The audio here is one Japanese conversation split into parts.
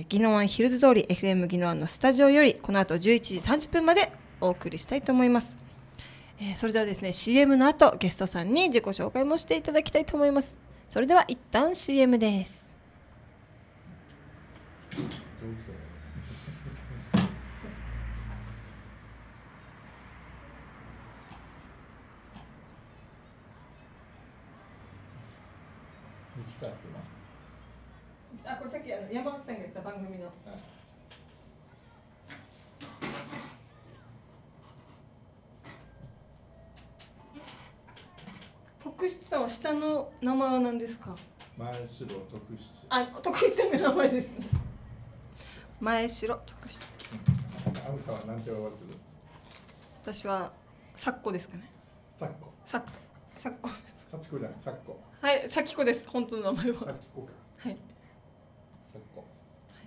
え宜野湾ヒルズ通り FM 宜野湾のスタジオよりこの後11時30分までお送りしたいと思います、えー、それではですね CM の後ゲストさんに自己紹介もしていただきたいと思いますそれでは一旦 CM ですあこれさっきあの山脇さんが言ってた番組の、徳さんは下の名前は何ですか前城徳七あ徳七さんの名前ですね前城徳七は何て呼ばれてる私はサッコですかねサッコサッコサッコサコじゃなサッコはいサキコです本当の名前はサキコかはいそっか、はい、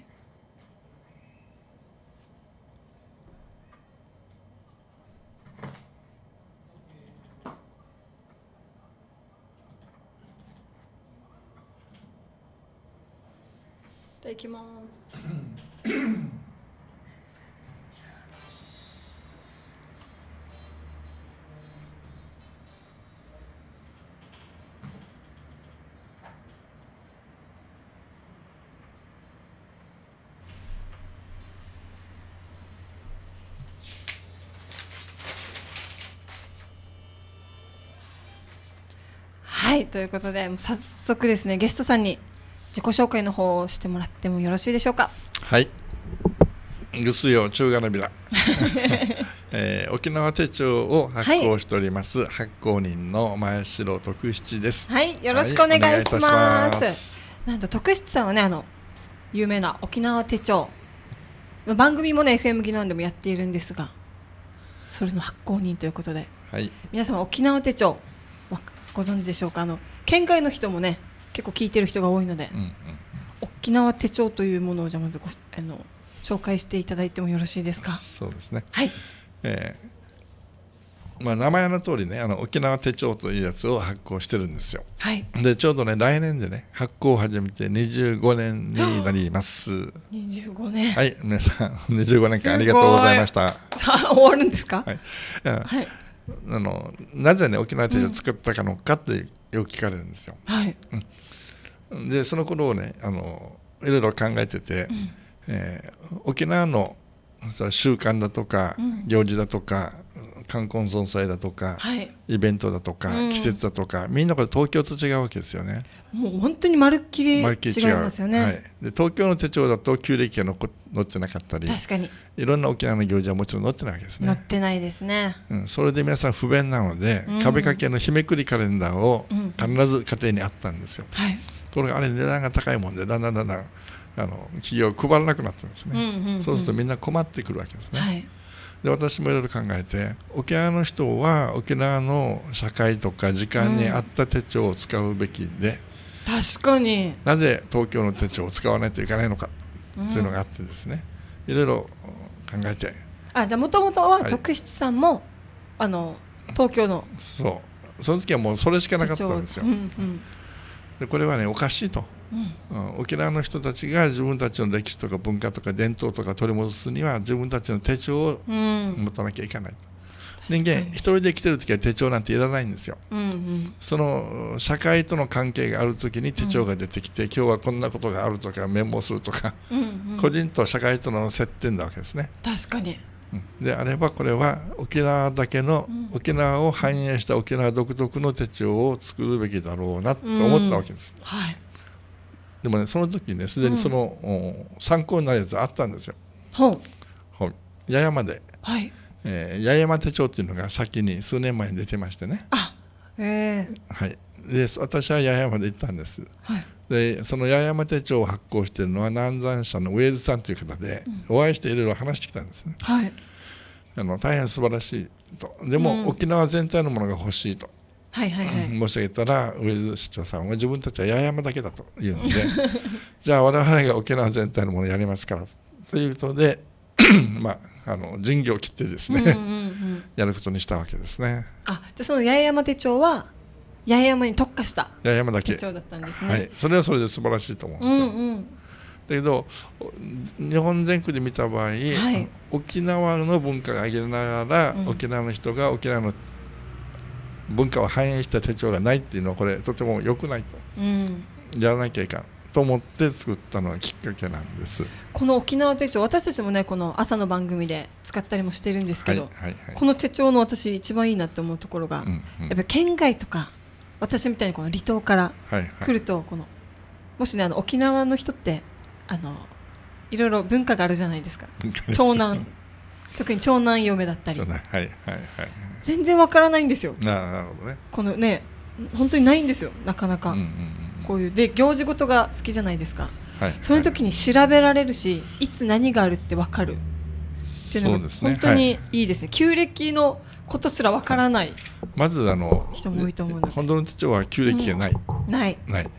いただきますはいということで早速ですねゲストさんに自己紹介の方をしてもらってもよろしいでしょうかはいぐすよ中華のびら、えー、沖縄手帳を発行しております、はい、発行人の前城徳七ですはいよろしくお願いしますはい、すなんと徳七さんはねあの有名な沖縄手帳の番組もね FM 技能でもやっているんですがそれの発行人ということで、はい、皆様沖縄手帳ご存知でしょうかあの県外の人もね結構聞いてる人が多いので、うんうんうん、沖縄手帳というものをじゃまずあの紹介していただいてもよろしいですかそうですねはい、えーまあ、名前の通りねあの沖縄手帳というやつを発行してるんですよ、はい、でちょうどね来年でね発行を始めて25年になります25年はい皆さん25年間ありがとうございましたさあ終わるんですかはい、はいあのなぜね沖縄手帳を作ったかのかってよく聞かれるんですよ。うん、でその頃をねあのいろいろ考えてて、うん、えー、沖縄の習慣だとか、行事だとか冠婚葬祭だとか、はい、イベントだとか、うん、季節だとかみんなこれ東京と違うわけですよねもう本当にまるっきり違いますよね、はい、で東京の手帳だと旧暦が載ってなかったり確かにいろんな沖縄の行事はもちろん載ってないわけですね載ってないですね、うん、それで皆さん不便なので、うん、壁掛けの日めくりカレンダーを必ず家庭にあったんですよ、はい、ところがあれ値段が高いもんでだんだんだんだんあの企業配らなくなったんですね、うんうんうん、そうするとみんな困ってくるわけですね、はいで私もいろいろ考えて沖縄の人は沖縄の社会とか時間に合った手帳を使うべきで、うん、確かになぜ東京の手帳を使わないといけないのかというのがあってですね、いろいろ考えてあじゃあもともとは徳七さんも、はい、あの東京のそうその時はもうそれしかなかったんですよ、うんうんでこれはねおかしいと、うん、沖縄の人たちが自分たちの歴史とか文化とか伝統とか取り戻すには自分たちの手帳を持たなきゃいけないと。人間一人で生きてる時は手帳なんていらないんですよ、うんうん、その社会との関係がある時に手帳が出てきて、うん、今日はこんなことがあるとかメモするとか、うんうん、個人と社会との接点なわけですね確かにであればこれは沖縄だけの、沖縄を反映した沖縄独特の手帳を作るべきだろうなと思ったわけです。はい、でもねその時ねすでにその、参考になるやつあったんですよ。ほう八重山で、はいえー、八重山手帳っていうのが先に数年前に出てましてね。あえー、はい、で私は八重山で行ったんです。はいでその八重山手帳を発行しているのは南山社の上津さんという方で、お会いしていろいろ話してきたんですね、はい、あの大変素晴らしいとでも、うん、沖縄全体のものが欲しいと、はいはいはい、申し上げたら上津市長さんは自分たちは八重山だけだというので じゃあ我々が沖縄全体のものをやりますからということで まあ、あの人業を切ってですねうんうん、うん、やることにしたわけですね。あじゃあその八重山手帳は八重山に特化した八重山だけだったんですね、はい、それはそれで素晴らしいと思うんですよ、うんうん、だけど日本全国で見た場合、はい、沖縄の文化を上げながら、うん、沖縄の人が沖縄の文化を反映した手帳がないっていうのはこれとても良くないと、うん、やらなきゃいかんと思って作ったのがきっかけなんですこの沖縄手帳私たちもねこの朝の番組で使ったりもしてるんですけど、はいはいはい、この手帳の私一番いいなって思うところが、うんうん、やっぱり県外とか私みたいにこの離島から来ると、このもしねあの沖縄の人ってあのいろいろ文化があるじゃないですか長男特に長男嫁だったり、全然わからないんですよなるほどねこのね本当にないんですよなかなか、こういうで行事ごとが好きじゃないですか、はい、その時に調べられるしいつ何があるってわかるっていうのが本当にいいですね、旧暦のことすらわからないまずあの人も多いと思うので本当の手帳は旧暦がない、ないない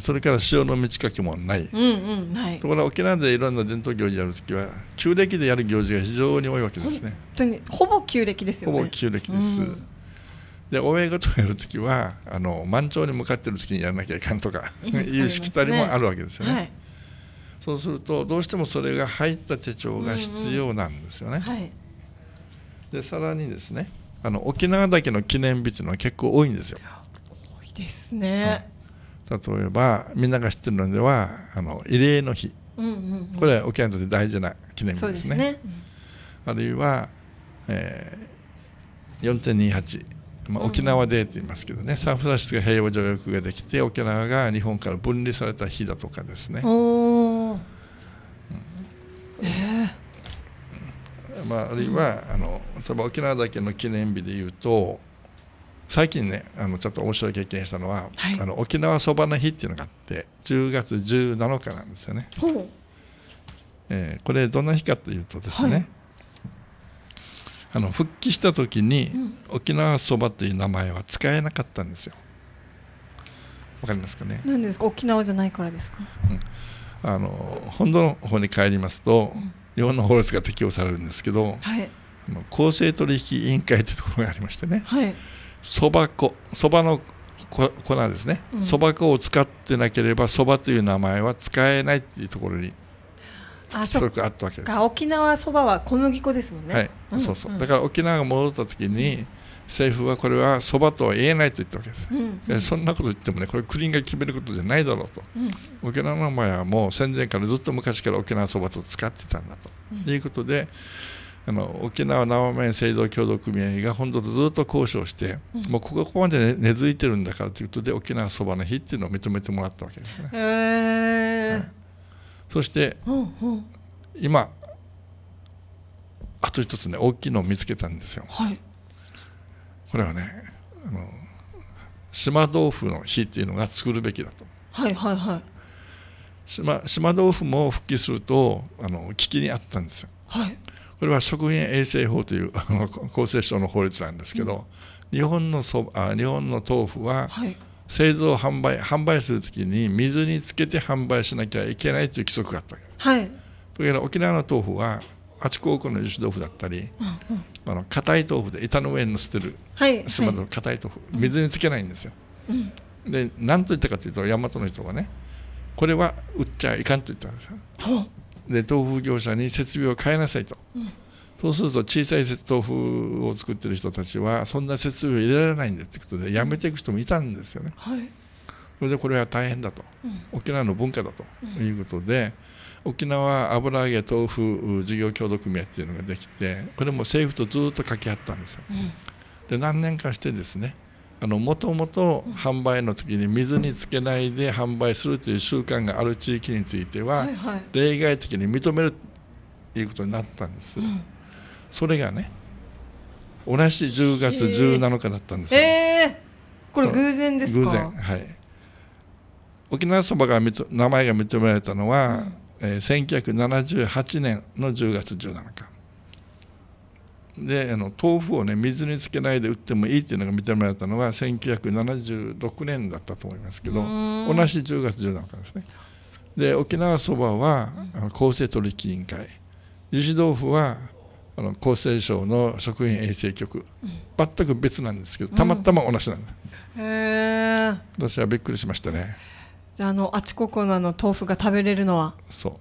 それから潮の満ち欠けもない,、うんうん、ないところが沖縄でいろんな伝統行事やるときは旧暦でやる行事が非常に多いわけですね本当にほぼ旧暦ですよねほぼ旧暦です、うん、でお親方をやるときはあの満潮に向かってるときにやらなきゃいかんとかいうしきたりもあるわけですよね、ねはい、そうするとどうしてもそれが入った手帳が必要なんですよね、うんうんはいでさらにですねあの沖縄岳の記念日っていうのは結構多いんですよ。多いですね、うん、例えばみんなが知ってるのではあの慰霊の日、うんうん、うん、これは沖縄にとって大事な記念日ですね。すねうん、あるいは、えー、4.28まあ、沖縄デーって言いますけどね、うん、サンフランシスコ平和条約ができて沖縄が日本から分離された日だとかですね。まあ、あるいはあの例えば沖縄だけの記念日でいうと最近ねあのちょっと面白い経験したのは、はい、あの沖縄そばの日っていうのがあって10月17日なんですよね。えー、これどんな日かというとですね、はい、あの復帰した時に、うん、沖縄そばという名前は使えなかったんですよ。わかりますかね。なんですか沖縄じゃないからですか。うん、あの本土の方に帰りますと、うん日本の法律が適用されるんですけど、はい、あの公正取引委員会というところがありましてねそば、はい、粉そばの粉ですねそば、うん、粉を使ってなければそばという名前は使えないっていうところにあった沖縄そばは小麦粉ですもんね、そうそうだから沖縄が戻った時に政府はこれはそばとは言えないと言ったわけです、うんうん、そんなこと言ってもねこれ国が決めることじゃないだろうと、うん、沖縄の前はもう戦前からずっと昔から沖縄そばと使ってたんだと、うん、いうことであの沖縄生麺製造協同組合が本土とずっと交渉して、うん、もうここまで、ね、根付いてるんだからということで沖縄そばの日っていうのを認めてもらったわけですね。えーはい、そして今あと一つね大きいのを見つけたんですよ。はいこれはねあの島豆腐の日っていうのが作るべきだと。はいはいはい島島豆腐も復帰するとあの危機にあったんですよ。はい、これは食品衛生法というあの厚生省の法律なんですけど、うん、日本のそあ日本の豆腐は、製造販売販売するときに水につけて販売しなきゃいけないという規則があったはいだから沖縄の豆腐はあち多くのゆし豆腐だったり、あの硬い豆腐で板の上にのせてる、はい、島の硬い豆腐、水につけないんですよ、うん、で何と言ったかというと大和の人がねこれは売っちゃいかんと言ったんですよ、で豆腐業者に設備を変えなさいと、うん、そうすると小さい豆腐を作ってる人たちはそんな設備を入れられないんとってことでやめていく人もいたんですよね、はい、それでこれは大変だと、うん、沖縄の文化だということで、沖縄油揚げ豆腐事業協同組合っていうのができてこれも政府とずっと掛け合ったんですよ。で何年かしてですねもともと販売の時に水につけないで販売するという習慣がある地域については、例外的に認めるということになったんです、うん、それがね同じ10月17日だったんですよ、えー、これ偶然ですか偶然はい沖縄そばが名前が認められたのは、うんえ1978年の10月17日であの豆腐をね水につけないで売ってもいいっていうのが認められたのが1976年だったと思いますけど同じ10月17日ですねで沖縄そばは公正取引委員会ゆし豆腐はあの厚生省の食品衛生局、うん、全く別なんですけどたまたま同じなんだ、うん、私はびっくりしましたね。じゃあのあちここのあの豆腐が食べれるのはそう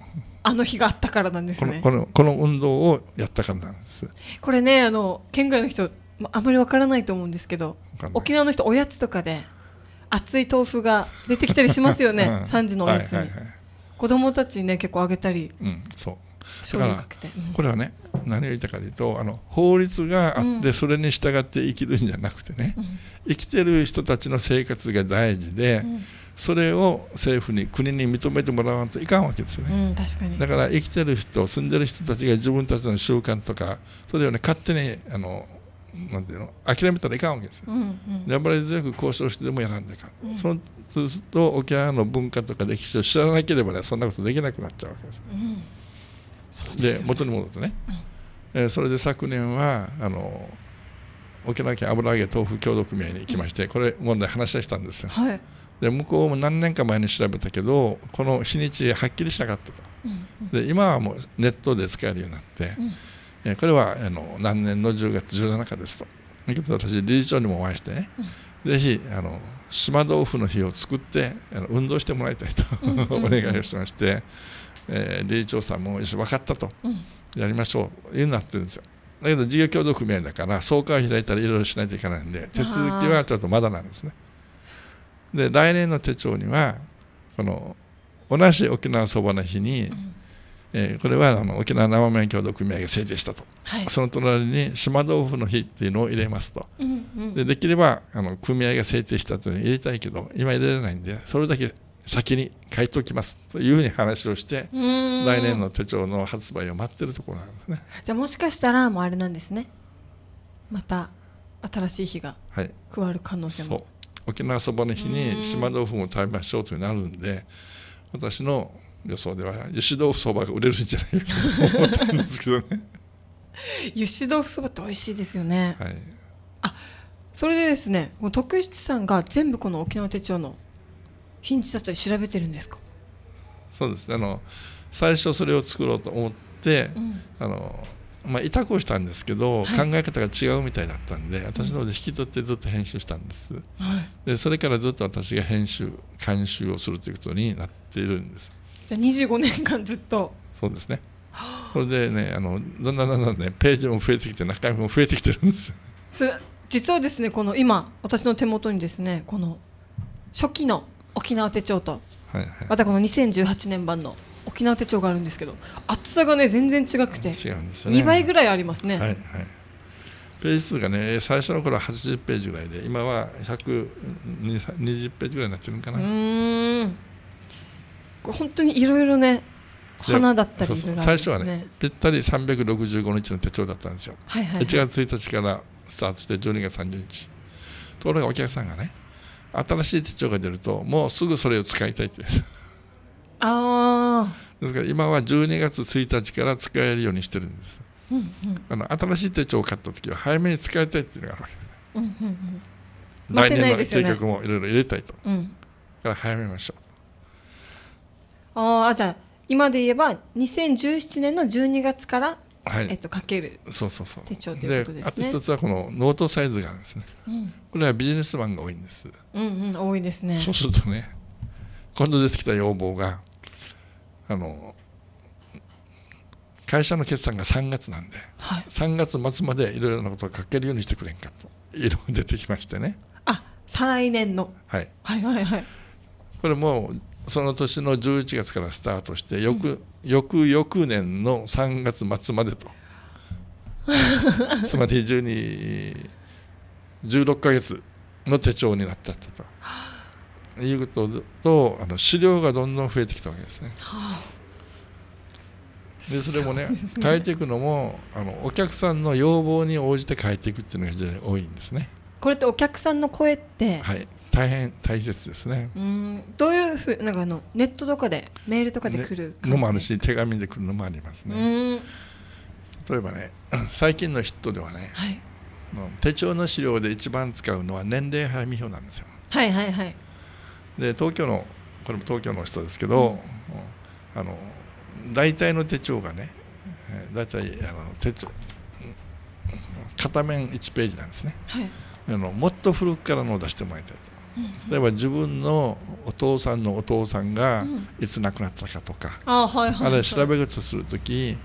あの日があったからなんですねこのこの運動をやったからなんです これねあの県外の人あまりわからないと思うんですけど沖縄の人おやつとかで熱い豆腐が出てきたりしますよね、うん、3時のおやつに、はいはいはい、子供たちにね結構あげたり、うん、そうだからこれはね何を言ったかというとあの法律があってそれに従って生きるんじゃなくてね、うん、生きてる人たちの生活が大事で、うんそれを政府に国に認めてもらわんといかんわけですよね、うん、確かにだから生きてる人住んでる人たちが自分たちの習慣とかそれをね勝手にあのなんていうの諦めたらいかんわけですよ、うんうん、やっぱり強く交渉してでもやらんでいかん、うん、そうすると沖縄の文化とか歴史を知らなければねそんなことできなくなっちゃうわけです、うん、で、ね、元に戻ってね、うん、えー、それで昨年はあの沖縄県油揚げ豆腐協同組合に行きまして、これ問題話し合したんですよ、はいで向こうも何年か前に調べたけどこの日にちはっきりしなかったと、うんうん、で今はもうネットで使えるようになって、うん、これはあの何年の10月17日ですと私理事長にもお会いしてね、うぜひあの島豆腐の日を作ってあの運動してもらいたいと お願いをしまして、えー、理事長さんも一緒分かったと、うん、やりましょうというなってるんですよ。だけど事業協同組合だから総会を開いたらいろいろしないといけないんで手続きはちょっとまだなんですね。で来年の手帳にはこの同じ沖縄そばの日に、うん、えー、これはあの沖縄生麺協同組合が制定したと、はい、その隣に島豆腐の日っていうのを入れますと、うんうん、でできればあの組合が制定したというの入れたいけど今入れられないんでそれだけ先に書いておきますというふうに話をして来年の手帳の発売を待ってるところなんですねじゃあもしかしたらもうあれなんですねまた新しい日が加わる可能性も、はい沖縄そばの日に島豆腐を食べましょうとなるんで私の予想では油脂豆腐そばが売れるんじゃないかと思ったんですけどね油脂 豆腐そばって美味しいですよね、はい、あそれでですね徳七さんが全部この沖縄手帳の品質だったり調べてるんですかそうですあの最初それを作ろうと思って、うん、あのまあ、委託をしたんですけど、はい、考え方が違うみたいだったんで私の方で引き取ってずっと編集したんです、はい、でそれからずっと私が編集監修をするということになっているんですじゃあ25年間ずっとそうですねそれでねあのだんだんだんだんねページも増えてきて中身も増えてきてるんです実はですねこの今私の手元にですねこの初期の沖縄手帳と、はいはい、またこの2018年版の沖縄手帳があるんですけど厚さがね全然違くて違うんですよ、ね、2倍ぐらいありますね、はいはいページ数がね最初の頃は80ページぐらいで今は120ページぐらいになってるんかなうん本当にいろいろね花だったり、ね、最初はねぴったり365日の手帳だったんですよ、はいはいはい、1月1日からスタートして12月30日ところがお客さんがね新しい手帳が出るともうすぐそれを使いたいってああですから今は12月1日から使えるようにしてるんです、うんうん、あの新しい手帳を買った時は早めに使いたいっていうのがあるわけ、うん来年の計画もいろいろ入れたいと、うん、から早めましょうああじゃあ今で言えば2017年の12月から、はいえっと、かけるそうそうそう手帳ということですねあと一つはこのノートサイズがあるんですね、うん、これはビジネスマンが多いんですうんうん多いですねそうするとね今度出てきた要望があの会社の決算が3月なんで、はい、3月末までいろいろなことを書けるようにしてくれんかといいが出てきましてねあ再来年の、はい、はいはいはいこれもその年の11月からスタートして翌,、翌翌年の3月末までと つまり1216か月の手帳になっちゃったと。いうこととあの資料がどんどん増えてきたわけですね。はあでそれもね、ね、変えていくのもあのお客さんの要望に応じて変えていくっていうのが非常に多いんですね。これってお客さんの声って、はい、大変大切ですね。うんどういうふうなんかあのネットとかでメールとかで来るのもあるし手紙で来るのもありますね。うん例えばね最近のヒットではね、はい、手帳の資料で一番使うのは年齢配未表なんですよ。はいはいはい。で東京のこれも東京の人ですけど、あの大体の手帳がね大体あの手帳片面1ページなんですね、はい、あのもっと古くからのを出してもらいたいと、うん、例えば自分のお父さんのお父さんがいつ亡くなったかとか、うん、あ,、はいはい、あれ調べるとする時、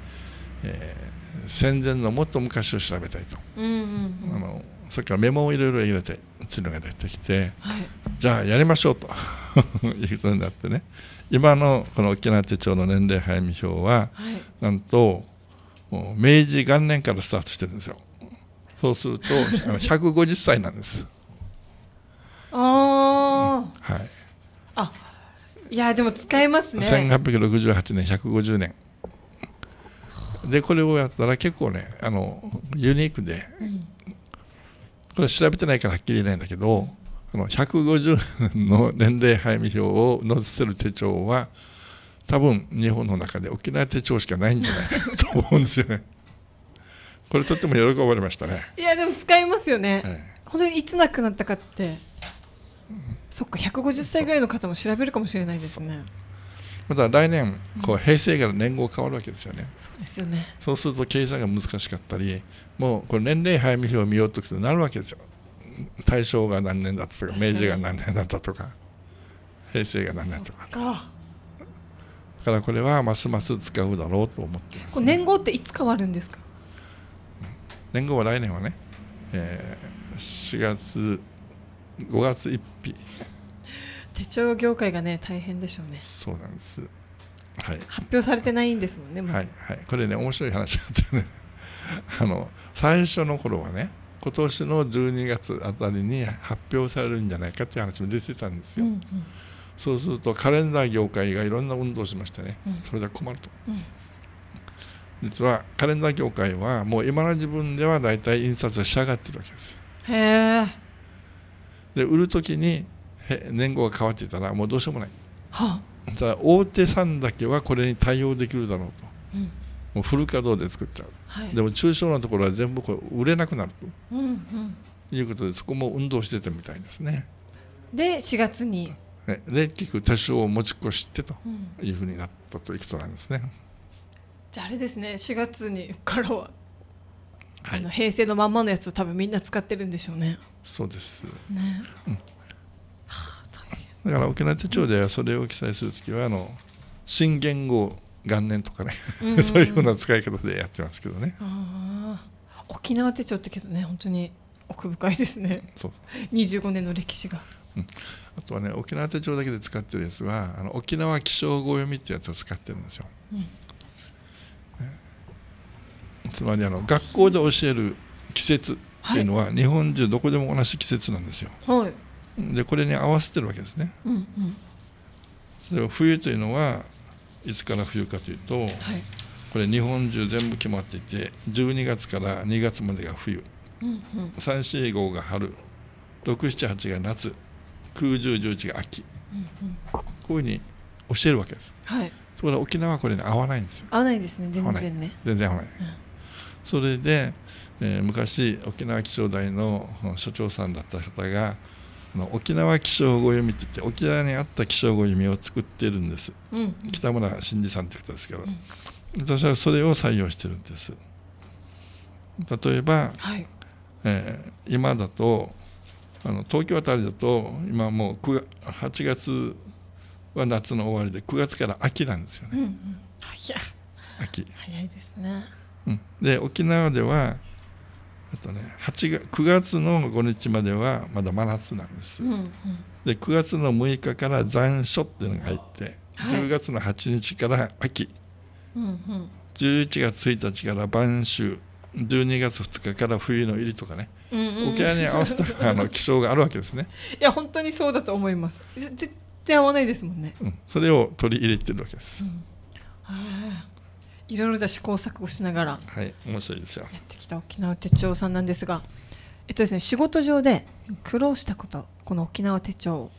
えー、戦前のもっと昔を調べたいと、うんうんうん、あのそれからメモをいろいろ入れていうのが出てきて、はい、じゃあやりましょうと いうことになってね今のこの沖縄手帳の年齢早見表は、はい、なんと明治元年からスタートしてるんですよそうするとあの150歳なんです ああ、はいあいやでも使えますね1868年150年でこれをやったら結構ねあのユニークで、うんこれ調べてないからはっきり言えないんだけど、この150年の年齢配備表を載せる手帳は多分日本の中で沖縄手帳しかないんじゃないかと 思うんですよね。これとっても喜ばれましたね。いやでも使いますよね。ええ、本当にいつ亡くなったかって、うん、そっか150歳ぐらいの方も調べるかもしれないですね。また来年こう平成から年号変わるわけですよね、そうですよねそうすると計算が難しかったりもうこれ年齢配見表を見ようとくとなるわけですよ大正が何年だったとか明治が何年だったとか平成が何年とかかだからこれはますます使うだろうと思ってます、ね、年号っていつ変わるんですか年号は来年はね、えー、4月5月一日手帳業界がね大変でしょうねそうなんですはい、発表されてないんですもんね、はいはい、これね面白い話だってね あの最初の頃はね今年の12月あたりに発表されるんじゃないかっていう話も出てたんですよ、うんうん、そうするとカレンダー業界がいろんな運動をしましてね、うん、それで困ると、うん、実はカレンダー業界はもう今の自分では大体印刷は仕上がってるわけですへえで売る時に年号が変わっていたらもうどうしようもない、はあ、ただ大手さんだけはこれに対応できるだろうと、うん、もうフル稼働で作っちゃう、はい、でも中小のところは全部これ売れなくなると、うんうん、いうことでそこも運動してたみたいですねで4月にね、で結局多少持ち越してというふうになったということなんですね。うん、じゃああれですね4月にからは、はい、あの平成のまんまのやつを多分みんな使ってるんでしょうね。そうです、ね、うん、だから沖縄手帳ではそれを記載するときはあの新元号元年とかね そういうふうな使い方でやってますけどね。沖縄手帳ってけどね本当に奥深いですね。そう25年の歴史が。うん、あとはね沖縄手帳だけで使ってるやつはあの沖縄気象語読みってやつを使ってるんですよ。うん、つまりあの学校で教える季節っていうのは、はい、日本中どこでも同じ季節なんですよ。はいでこれに合わせてるわけですね、うんうん、冬というのはいつから冬かというと、はい、これ日本中全部決まっていて12月から2月までが冬、うんうん、345が春678が夏9十0 1が秋、うんうん、こういうふうに教えるわけです、はい、それ沖縄はこれに合わないんですよ合わないですね全然ね全然合わない、うん、それで、えー、昔沖縄気象台の所長さんだった方が沖縄気象語読みっていって沖縄にあった気象語読みを作っているんです、うんうん、北村真司さんって方ですけど、うん、私はそれを採用してるんです例えば、はい、えー、今だとあの東京あたりだと今もう9 8月は夏の終わりで9月から秋なんですよね、うんうん、秋早いですね、うん、で沖縄ではあとね8月9月の5日まではまだ真夏なんです、うんうん、で9月の6日から残暑っていうのが入って、はい、10月の8日から秋、うんうん、11月1日から晩秋12月2日から冬の入りとかね、うんうん、沖縄に合わせた あの気象があるわけですねいや本当にそうだと思います全然合わないですもんね、うん、それを取り入れてるわけです、うんいろいろじ試行錯誤しながらはい面白いですよやってきた沖縄手帳さんなんですがえっとですね仕事上で苦労したことこの沖縄手帳を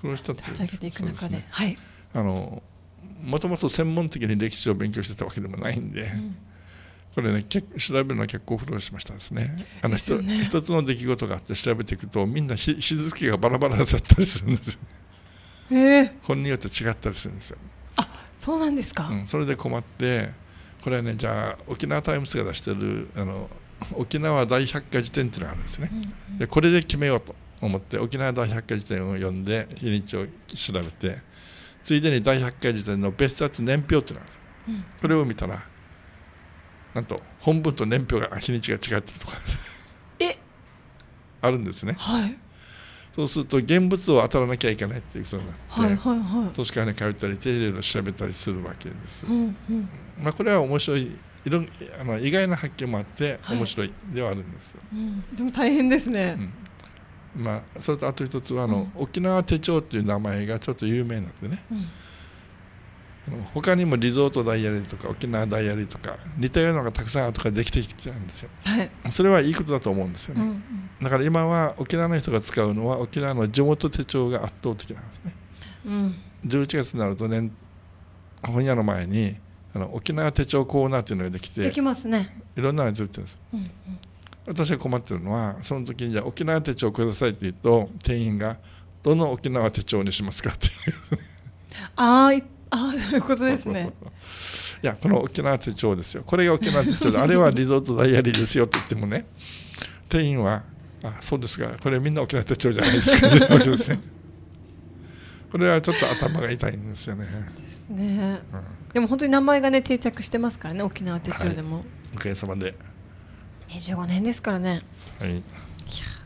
苦労したって立ち上げていく中で、ね、はいあのもともと専門的に歴史を勉強してたわけでもないんで、うん、これねけ、調べるのは結構苦労しましたですねあの一、ね、一つの出来事があって調べていくとみんな日日付がバラバラだったりするんですよ、えー、本によって違ったりするんですよそうなんですか、うん、それで困ってこれはねじゃあ沖縄タイムズが出してるあの沖縄大百科事典っていうのがあるんですね、うんうん、でこれで決めようと思って沖縄大百科事典を読んで日にちを調べてついでに大百科事典の別冊年表っていうのがある、うん、これを見たらなんと本文と年表が日にちが違ってるとかえ あるんですね、はい、そうすると現物を当たらなきゃいけないっていうことになって、はいはいはい、投資家に通ったり手入れの調べたりするわけです。うんうん、まあ、これは面白いいろあの意外な発見もあって面白いではあるんです、はいうん、でも大変ですね、うん、まあ、それとあと一つはあの、うん、沖縄手帳っていう名前がちょっと有名なんでね、うん他にもリゾートダイアリーとか沖縄ダイアリーとか似たようなのがたくさん後からできてきてるんですよ、はい、それはいいことだと思うんですよね、うんうん、だから今は沖縄の人が使うのは沖縄の地元手帳が圧倒的なんですね、うん、11月になると年本屋の前にあの沖縄手帳コーナーっていうのができてできますねいろんなのがつってるんです、うんうん、私が困ってるのはその時にじゃあ沖縄手帳くださいって言うと店員がどの沖縄手帳にしますかっていうああいっああそういうことですねいやこの沖縄手帳ですよこれが沖縄手帳であれはリゾートダイアリーですよと言ってもね店員はあそうですか。これみんな沖縄手帳じゃないですかうけすねこれはちょっと頭が痛いんですよね。ですね、うん、でも本当に名前がね定着してますからね沖縄手帳でも。はい、おかげさまで。25年ですからね。はい。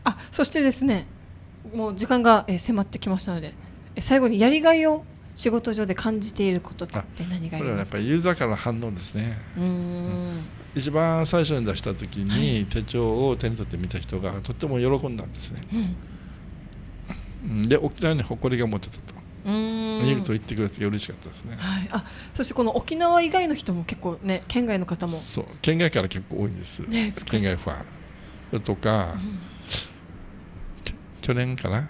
あそしてですねもう時間が、え迫ってきましたので、え最後にやりがいを仕事上で感じていることって何がありますかこれはやっぱユーザーからの反応ですね一番最初に出した時に手帳を手に取って見た人がとっても喜んだんですね、うん、で沖縄に誇りが持てたとうん言うと言ってくれて嬉しかったですね、はい、あそしてこの沖縄以外の人も結構ね県外の方もそう県外から結構多いんです、ね、県外ファンとか、うん、去年かな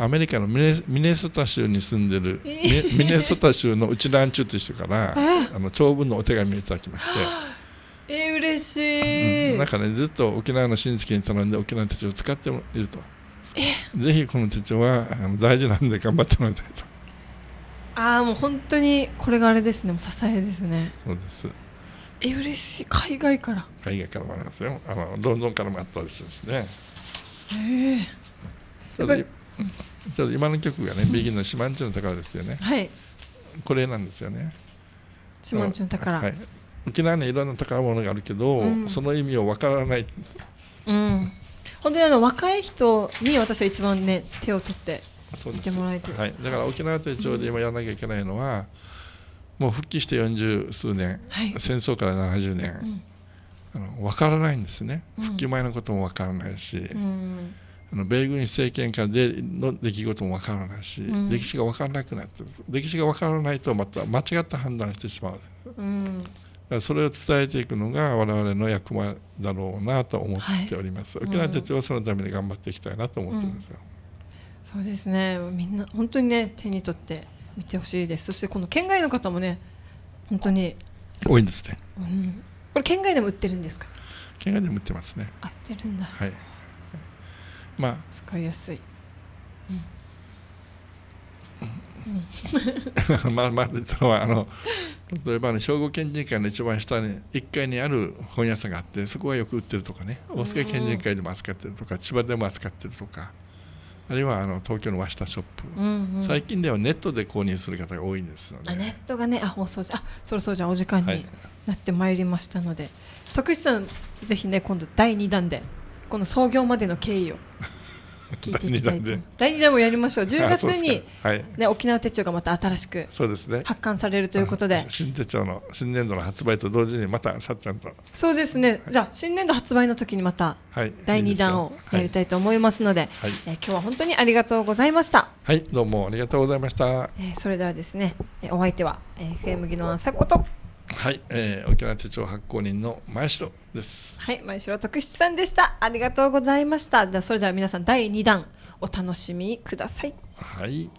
アメリカのミネミネソタ州に住んでる、ミネソタ州の内乱中という人からあの長文のお手紙をいただきまして。えー、嬉しい、うん、なんかねずっと沖縄の親戚に頼んで沖縄の手帳を使ってもいるとぜひこの手帳はあの大事なんで頑張ってもらいたいとああもう本当にこれがあれですねもう支えですねそうですえー、嬉しい海外から海外からもありますよあのロンドンからもあったりするしねええー、ちょ ちょっと今の曲がね、ビギンの四万十の宝ですよね。はい。これなんですよね。四万十の宝。はい。沖縄にいろんな宝物があるけど、うん、その意味をわからない。うん。本当にあの若い人に私は一番ね手を取って見てもらいたい。はい。だから沖縄手帳で今やらなきゃいけないのは、うん、もう復帰して四十数年、はい、戦争から七十年。うんあの分からないんですね、復帰前のことも分からないし、うん米軍政権下での出来事もわからないし、うん、歴史がわからなくなって歴史がわからないとまた間違った判断してしまう、うん、だからそれを伝えていくのが我々の役目だろうなと思っております、はい、沖縄手帳はそのために頑張っていきたいなと思ってるんですよ、うん、そうですねみんな本当にね手に取って見てほしいですそしてこの県外の方もね本当に多いんですね、うん、これ県外でも売ってるんですか県外でも売ってますね売ってるんだはいまあ使いやすい、まあまあ言のあの例えば、ね、兵庫県人会の一番下に1階にある本屋さんがあってそこはよく売ってるとかね大阪県人会でも扱ってるとか千葉でも扱ってるとかあるいはあの東京の和下ショップ、うんうん、最近ではネットで購入する方が多いんですよねネットがねあ放送あそろそろじゃお時間になってまいりましたので、はい、徳志さんぜひね今度第2弾でこの創業までの経緯を 聞いていきたいと第二弾もやりましょう10月に、はい、ね、沖縄手帳がまた新しくそうです、ね、発刊されるということで、ね、新手帳の新年度の発売と同時にまたさっちゃんとそうですね、はい、じゃあ新年度発売の時にまた、はい、第二弾をやりたいと思いますので、はいえ今日は本当にありがとうございましたはいどうもありがとうございました、えー、それではですねお相手は、えー、FM 技能アンサッことはい、えー、沖縄手帳発行人の前城です。はい、前城徳七さんでした。ありがとうございました。ではそれでは皆さん第2弾お楽しみください。はい。